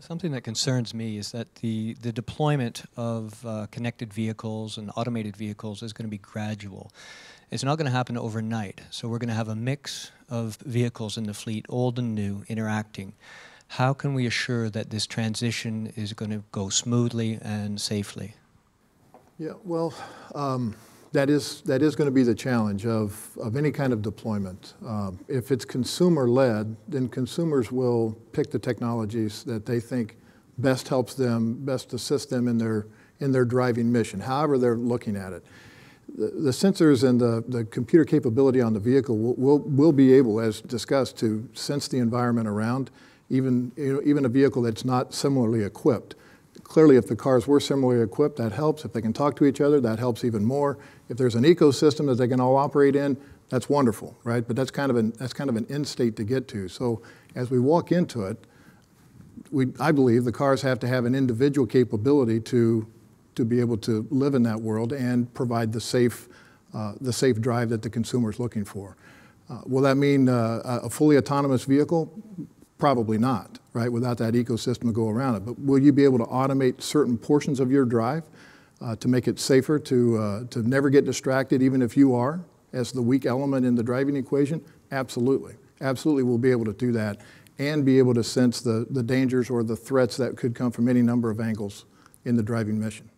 something that concerns me is that the, the deployment of uh, connected vehicles and automated vehicles is going to be gradual. It's not going to happen overnight. So we're going to have a mix of vehicles in the fleet, old and new, interacting. How can we assure that this transition is going to go smoothly and safely? Yeah, well, um that is, that is going to be the challenge of, of any kind of deployment. Um, if it's consumer led, then consumers will pick the technologies that they think best helps them, best assists them in their, in their driving mission, however they're looking at it. The, sensors and the, the computer capability on the vehicle will, will, will be able, as discussed, to sense the environment around, even, you know, even a vehicle that's not similarly equipped. Clearly, if the cars were similarly equipped, that helps. If they can talk to each other, that helps even more. If there's an ecosystem that they can all operate in, that's wonderful, right? But that's kind of an, that's kind of an end state to get to. So as we walk into it, we, I believe the cars have to have an individual capability to, to be able to live in that world and provide the safe, uh, the safe drive that the consumer is looking for. Uh, will that mean uh, a fully autonomous vehicle? Probably not right, without that ecosystem to go around it. But will you be able to automate certain portions of your drive uh, to make it safer, to, uh, to never get distracted, even if you are, as the weak element in the driving equation? Absolutely. Absolutely, we'll be able to do that and be able to sense the, the dangers or the threats that could come from any number of angles in the driving mission.